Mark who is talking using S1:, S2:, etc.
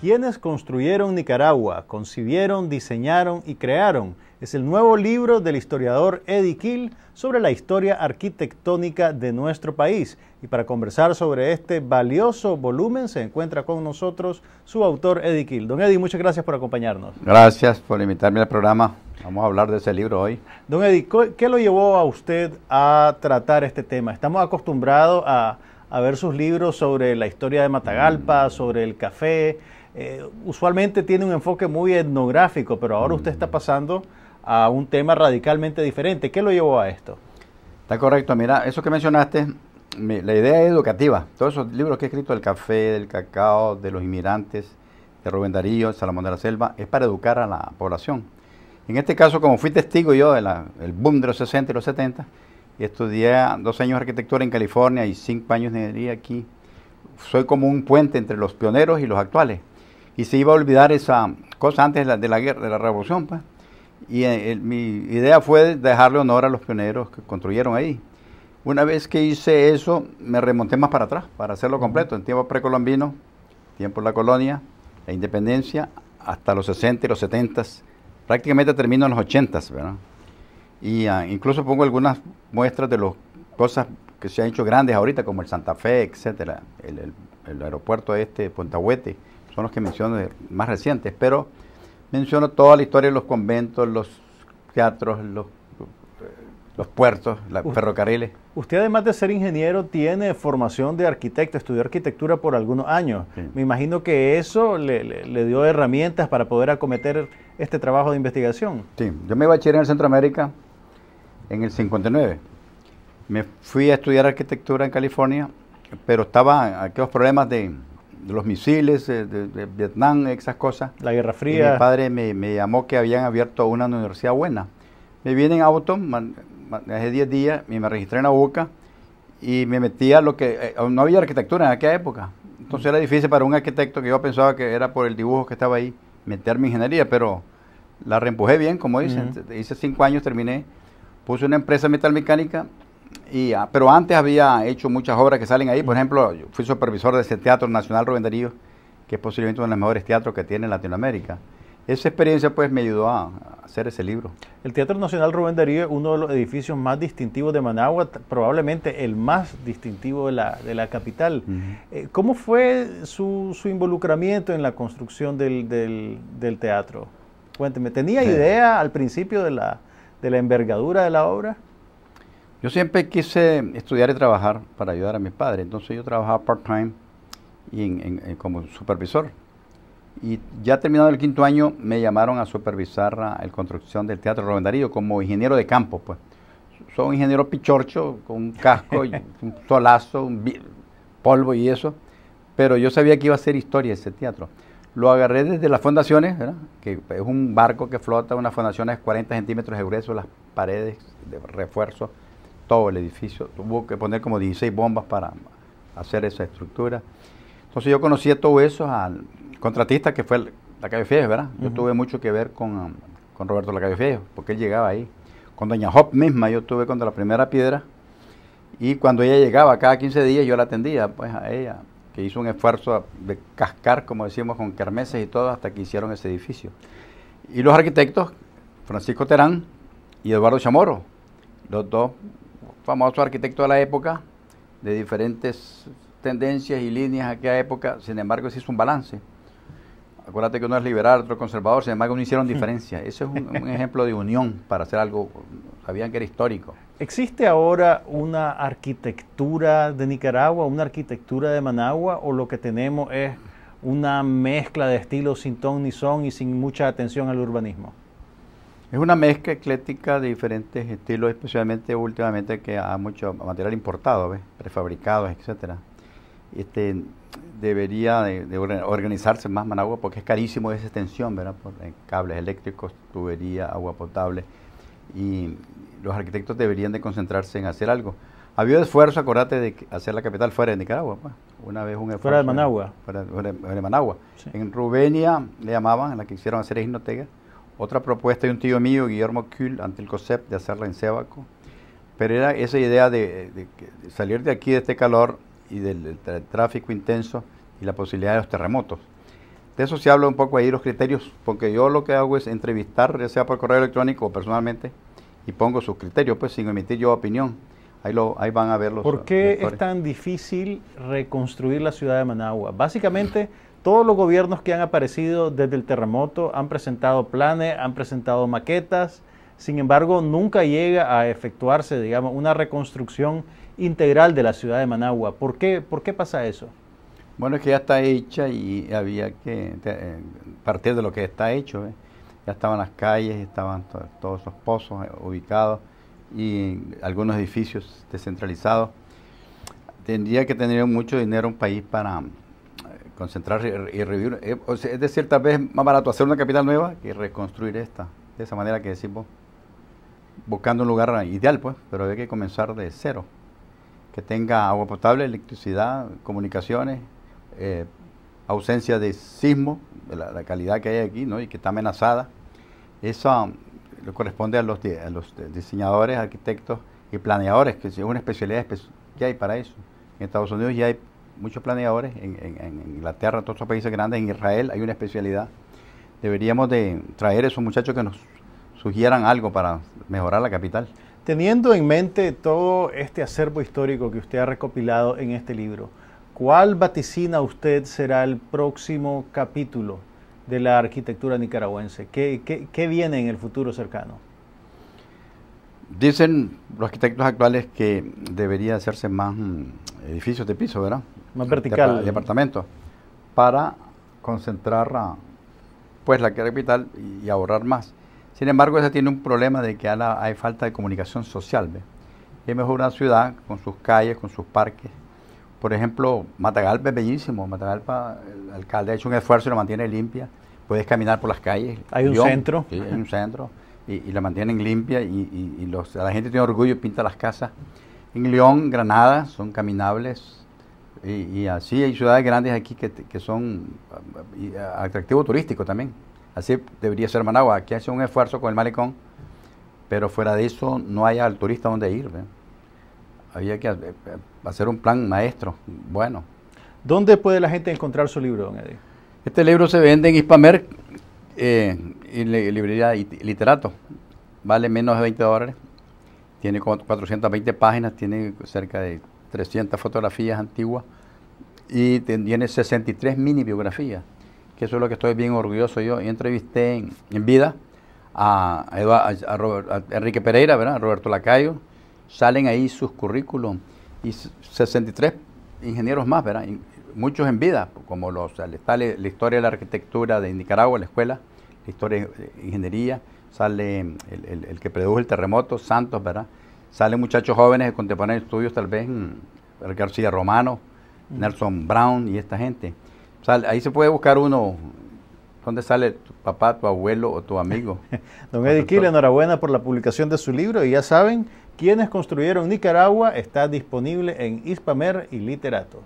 S1: quienes construyeron Nicaragua, concibieron, diseñaron y crearon. Es el nuevo libro del historiador Eddie Kill sobre la historia arquitectónica de nuestro país. Y para conversar sobre este valioso volumen se encuentra con nosotros su autor Eddie Kill. Don Eddie, muchas gracias por acompañarnos.
S2: Gracias por invitarme al programa. Vamos a hablar de ese libro hoy. Don
S1: Eddie, ¿qué lo llevó a usted a tratar este tema? Estamos acostumbrados a, a ver sus libros sobre la historia de Matagalpa, sobre el café, eh, usualmente tiene un enfoque muy etnográfico, pero ahora usted está mm. pasando a un tema radicalmente
S2: diferente. ¿Qué lo llevó a esto? Está correcto, mira, eso que mencionaste, la idea educativa. Todos esos libros que he escrito, del café, del cacao, de los inmigrantes, de Rubén Darío, Salomón de la Selva, es para educar a la población. En este caso, como fui testigo yo del boom de los 60 y los 70, estudié dos años de arquitectura en California y cinco años de ingeniería aquí, soy como un puente entre los pioneros y los actuales y se iba a olvidar esa cosa antes de la, guerra, de la revolución, pues. Y eh, mi idea fue dejarle honor a los pioneros que construyeron ahí. Una vez que hice eso, me remonté más para atrás para hacerlo completo, en tiempo precolombino, tiempo de la colonia, la independencia, hasta los 60 y los 70. Prácticamente termino en los 80, ¿verdad? Y ah, incluso pongo algunas muestras de las cosas que se han hecho grandes ahorita, como el Santa Fe, etcétera, el, aeropuerto este, Pontahuete son los que menciono más recientes, pero menciono toda la historia de los conventos, los teatros, los, los puertos, los ferrocarriles. Usted además de ser ingeniero tiene formación
S1: de arquitecto, estudió arquitectura por algunos años. Me imagino que eso le, dio
S2: herramientas para poder acometer este trabajo de investigación. Sí, yo me bachiller en Centroamérica en el 59. Me fui a estudiar arquitectura en California, pero estaba aquellos problemas de de los misiles eh, de, Vietnam, esas cosas. La Guerra Fría. mi padre me, me, llamó que habían abierto una universidad buena. Me vine en auto, man, man, hace 10 días, y me registré en la UCA y me metí a lo que... Eh, no había arquitectura en aquella época. Entonces era difícil para un arquitecto que yo pensaba que era por el dibujo que estaba ahí, meter mi ingeniería, pero la reempujé bien, como dicen. Hice 5 años, terminé. Puse una empresa metalmecánica Ah, pero antes había hecho muchas obras que salen ahí. Por ejemplo, fui supervisor de ese Teatro Nacional Rubén Darío, que es posiblemente uno de los mejores teatros que tiene en Latinoamérica. Esa experiencia pues me ayudó a hacer ese libro. El Teatro Nacional Rubén Darío
S1: es uno de los edificios más distintivos de Managua, probablemente el más distintivo de la, de la capital. Eh, ¿Cómo fue su, involucramiento en la construcción del,
S2: del, teatro? Cuénteme, ¿tenía idea al principio de la, de
S1: la envergadura de la obra?
S2: Yo siempre quise estudiar y trabajar para ayudar a mis padres, entonces yo trabajaba part-time y eh, como supervisor. Y ya terminado el quinto año me llamaron a supervisar la construcción del Teatro Rubén como ingeniero de campo. pues. Soy un ingeniero pichorcho, con un casco, y un solazo, un polvo y eso, pero yo sabía que iba a ser historia ese teatro. Lo agarré desde las fundaciones, que es un barco que flota, unas fundaciones 40 centímetros de grueso, las paredes de refuerzo todo el edificio. Tuvo que poner como 16 bombas para hacer esa estructura. Entonces yo conocí todo eso al contratista que fue la calle Fiejo, ¿verdad? Yo tuve mucho que ver con, um, Roberto la calle Fiejo, porque él llegaba ahí. Con Doña Hop misma yo estuve con la primera piedra y cuando ella llegaba cada 15 días yo la atendía pues a ella, que hizo un esfuerzo de cascar, como decimos con kermeses y todo hasta que hicieron ese edificio. Y los arquitectos, Francisco Terán y Eduardo Chamorro, los dos famoso arquitecto de la época, de diferentes tendencias y líneas a aquella época, sin embargo se hizo un balance. Acuérdate que uno es liberal, otro conservador, sin embargo no hicieron diferencia. Eso es un, un, ejemplo de unión para hacer algo, sabían que era histórico.
S1: ¿Existe ahora una arquitectura de Nicaragua, una arquitectura de Managua o lo que tenemos es una mezcla de estilos sin ton
S2: ni son y sin mucha atención al urbanismo? Es una mezcla ecléctica de diferentes estilos, especialmente últimamente que ha mucho material importado, prefabricado, prefabricados, etcétera. Este, debería de, organizarse más Managua porque es carísimo esa extensión, ¿verdad? Por eh, cables eléctricos, tubería, agua potable y los arquitectos deberían de concentrarse en hacer algo. Había esfuerzo, acordate, de hacer la capital fuera de Nicaragua, pues. una vez un esfuerzo. Fuera de Managua. Fuera, de Managua. En Rubenia le llamaban, en la que hicieron hacer Ginotega, otra propuesta de un tío mío, Guillermo Kühl, ante el COSEP, de hacerla en Cebaco. Pero era esa idea de, salir de aquí, de este calor y del, tráfico intenso y la posibilidad de los terremotos. De eso se habla un poco ahí, los criterios, porque yo lo que hago es entrevistar, ya sea por correo electrónico o personalmente, y pongo sus criterios, pues sin emitir yo opinión. Ahí, lo, ahí van a ver los. ¿Por qué es
S1: tan difícil reconstruir la ciudad de Managua? Básicamente. Todos los gobiernos que han aparecido desde el terremoto han presentado planes, han presentado maquetas, sin embargo nunca llega a efectuarse, digamos, una reconstrucción integral de la ciudad de Managua. ¿Por qué,
S2: ¿Por qué pasa eso? Bueno, es que ya está hecha y había que eh, partir de lo que está hecho. Ya estaban las calles, estaban todos los pozos eh, ubicados y algunos edificios descentralizados. Tendría que tener mucho dinero un país para concentrar y revivir. Eh, es de cierta vez más barato hacer una capital nueva que reconstruir esta. De esa manera que decimos, buscando un lugar ideal, pues, pero hay que comenzar de cero. Que tenga agua potable, electricidad, comunicaciones, eh, ausencia de sismo, de la, calidad que hay aquí, ¿no? Y que está amenazada. Eso um, le corresponde a los, los diseñadores, arquitectos y planeadores, que es una especialidad que hay para eso. En Estados Unidos ya hay muchos planeadores, en, Inglaterra, en todos los países grandes, en Israel hay una especialidad. Deberíamos de traer a esos muchachos que nos sugieran algo para mejorar la capital. Teniendo en mente todo este acervo histórico que usted ha recopilado en este libro,
S1: ¿cuál vaticina usted será el próximo capítulo de la arquitectura nicaragüense? ¿Qué, qué viene en el futuro cercano?
S2: Dicen los arquitectos actuales que debería hacerse más mm, edificios de piso, ¿verdad? más vertical. el departamento, para concentrar pues la capital y, ahorrar más. Sin embargo, ese tiene un problema de que hay falta de comunicación social. ¿ve? Es mejor una ciudad con sus calles, con sus parques. Por ejemplo, Matagalpa es bellísimo. Matagalpa, el alcalde ha hecho un esfuerzo y lo mantiene limpia. Puedes caminar por las calles. Hay un centro. hay un centro. Y, y la mantienen limpia y, la gente tiene orgullo y pinta las casas. En León, Granada, son caminables y, así hay ciudades grandes aquí que, que son atractivo turístico también. Así debería ser Managua. Aquí hace un esfuerzo con el malecón, pero fuera de eso no hay al turista donde ir. Había que eh, eh, hacer un plan maestro. Bueno. ¿Dónde puede la gente encontrar su libro, don Eddie? Este libro se vende en Hispamer, eh, en librería Literato. Vale menos de 20 dólares. Tiene 420 páginas, tiene cerca de 300 fotografías antiguas y tiene 63 mini biografías, que eso es lo que estoy bien orgulloso yo. entrevisté en, vida a, Enrique Pereira, ¿verdad? A Roberto Lacayo, salen ahí sus currículos y 63 ingenieros más, ¿verdad? muchos en vida, como los, está la, historia de la arquitectura de Nicaragua, la escuela, la historia de ingeniería, sale el, el que produjo el terremoto, Santos, ¿verdad? Salen muchachos jóvenes de contemporáneos estudios, tal vez el García Romano, Nelson Brown y esta gente. ahí se puede buscar uno ¿Dónde sale tu papá, tu abuelo o tu amigo? Don Ediquil, enhorabuena por la publicación de su libro y
S1: ya saben, quienes construyeron Nicaragua está disponible en Hispamer y Literato.